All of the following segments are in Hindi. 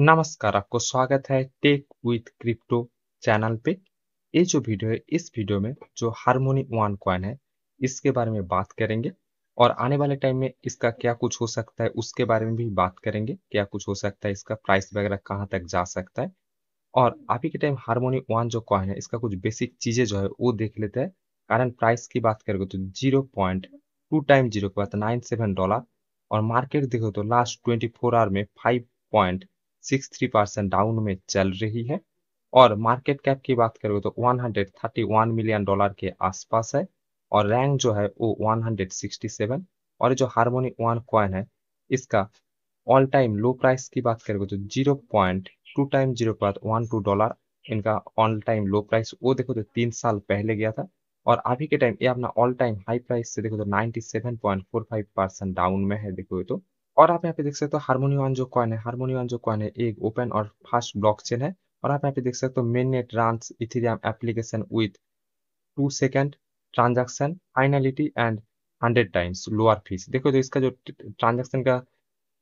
नमस्कार आपको स्वागत है टेक विथ क्रिप्टो चैनल पे ये जो वीडियो है इस वीडियो में जो हारमोनी वन कॉइन है इसके बारे में बात करेंगे और आने वाले टाइम में इसका क्या कुछ हो सकता है उसके बारे में भी बात करेंगे क्या कुछ हो सकता है इसका प्राइस वगैरह कहाँ तक जा सकता है और अभी के टाइम हारमोनी वन जो कॉइन है इसका कुछ बेसिक चीजें जो है वो देख लेते हैं कारण प्राइस की बात करेंगे तो zero point two time zero के बाद नाइन सेवन डॉलर और मार्केट देखो तो लास्ट ट्वेंटी फोर आवर में फाइव पॉइंट 63 परसेंट डाउन में चल रही है और मार्केट कैप की बात करें तो 131 मिलियन डॉलर के आसपास है और रैंक जो है वो 167 और जो हारमोनी वन कॉइन है इसका ऑल टाइम लो प्राइस की बात करें तो zero point two time zero point one two dollar इनका ऑल टाइम लो प्राइस वो देखो तो तीन साल पहले गया था और अभी के टाइम ये अपना ऑल टाइम हाई प्राइस से देखो तो seven point four five percent down में है देखो तो और आप यहाँ पे देख सकते हो तो हारमोनियन जो कॉइन है हारमोनियन जो कॉइन है एक ओपन और फास्ट ब्लॉकचेन है और आप यहाँ पे देख सकते हो mainnet run Ethereum application with two second transaction finality and hundred times lower fees देखो जो तो इसका जो ट्रांजेक्शन का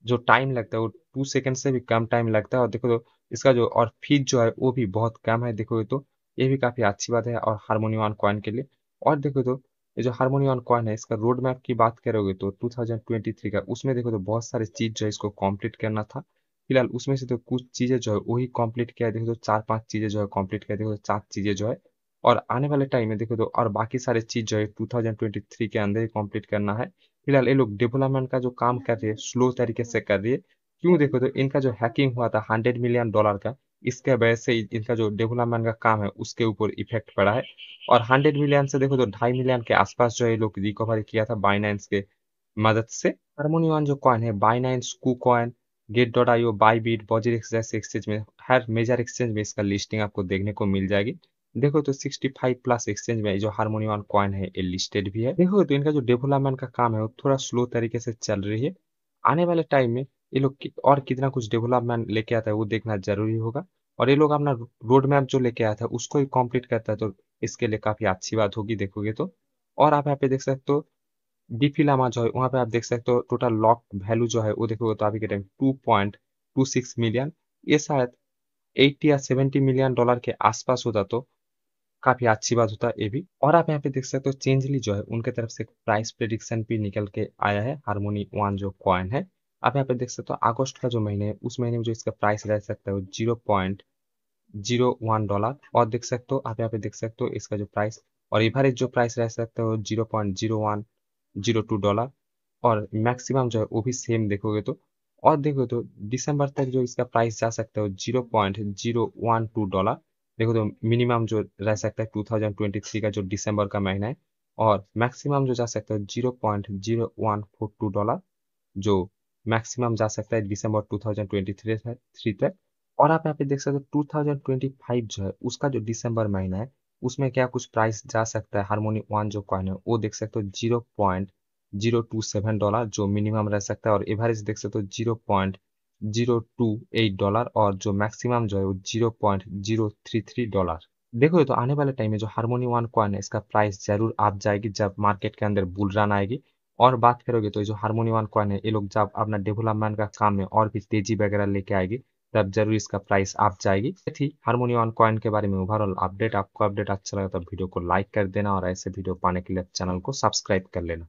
जो टाइम लगता है वो टू सेकेंड से भी कम टाइम लगता है और देखो तो इसका जो और फीस जो है वो भी बहुत कम है देखो तो ये भी काफ़ी अच्छी बात है और हारमोनियम कॉइन के लिए और देखो तो ये जो ऑन कॉइन है इसका रोड मैप की बात करोगे तो 2023 का उसमें देखो तो बहुत सारी चीज जो है इसको कम्प्लीट करना था फिलहाल उसमें से तो कुछ चीजें जो है वही कम्प्लीट किया तो देखो तो चार पांच चीजें जो है कॉम्प्लीट किया देखो तो चार चीजें जो है और आने वाले टाइम में देखो तो और बाकी सारे चीज जो है थ्री के अंदर ही कम्प्लीट करना है फिलहाल ये लोग डेवलपमेंट का जो काम कर रहे हैं स्लो तरीके से कर रही है क्यों देखो तो इनका जो हैकिंग हुआ था हंड्रेड मिलियन डॉलर का इसके वजह से इनका जो डेवलपमेंट का काम है उसके ऊपर इफेक्ट पड़ा है और हंड्रेड मिलियन से देखो तो ढाई मिलियन के आसपास जो है लोग रिकवर किया था बाइनाइंस के मदद से हारमोनी वन जो कॉइन है Binance KuCoin Gate dot IO Bybit बॉजर जैसे एक्सचेंज में हर मेजर एक्सचेंज में इसका लिस्टिंग आपको देखने को मिल जाएगी देखो तो 65 प्लस एक्सचेंज में जो हारमोनी वन कॉइन है ये लिस्टेड भी है देखो तो इनका जो डेवलपमेंट का काम है वो थोड़ा स्लो तरीके से चल रही है आने वाले टाइम में ये लोग और कितना कुछ डेवलपमेंट लेके आता है वो देखना जरूरी होगा और ये लोग अपना रोड मैप जो लेके आया था उसको ही कंप्लीट करता है तो इसके लिए काफी अच्छी बात होगी देखोगे तो और आप यहाँ पे देख सकते हो डीफी लामा जो है वहाँ पे आप देख सकते हो टोटल लॉक वैल्यू जो है वो देखोगे तो अभी के time two point two six million ये शायद एट्टी या सेवेंटी मिलियन डॉलर के आसपास होता तो काफी अच्छी बात होता है ये भी और आप यहाँ पे देख सकते हो चेंजली जो है उनके तरफ से प्राइस प्रडिक्शन भी निकल के आया है हारमोनी वन जो कॉइन है आप यहाँ पे देख सकते हो अगस्त का जो महीने है उस महीने में जो इसका प्राइस रह सकता है zero point zero one dollar और देख सकते हो आप यहाँ पे देख सकते हो इसका जो प्राइस और एवरेज जो प्राइस रह सकता है zero point zero one zero two dollar और मैक्सिमम जो है वो भी सेम देखोगे तो और देखो तो दिसंबर तक जो इसका प्राइस जा सकता है zero point zero one two dollar देखो तो मिनिमम जो रह सकता है टू थाउजेंड ट्वेंटी थ्री का जो दिसंबर का महीना है और मैक्सिमम जो जा सकता है zero point zero one four two dollar जो मैक्सिमम जा सकता है दिसंबर 2023 तक और आप यहाँ पे देख सकते हो 2025 जो है उसका जो दिसंबर महीना है उसमें क्या कुछ प्राइस जा सकता है हारमोनी वन जो कॉइन है वो देख सकते हो zero point zero two seven dollar जो मिनिमम रह सकता है और एवरेज देख सकते हो zero point zero two eight dollar और जो मैक्सिमम जो है वो zero point zero three three dollar देखो तो आने वाले टाइम में जो हारमोनी वन कॉइन है इसका प्राइस जरूर आप जाएगी जब मार्केट के अंदर बुल रन आएगी और बात करोगे तो जो हारमोनी वन कॉइन है ये लोग जब अपना डेवलपमेंट का काम में और भी तेजी वगैरह लेके आएगी तब जरूर इसका प्राइस आप जाएगी थी हारमोनी वन कॉइन के बारे में ओवरऑल अपडेट आपको अपडेट अच्छा लगा तो वीडियो को लाइक कर देना और ऐसे वीडियो पाने के लिए चैनल को सब्सक्राइब कर लेना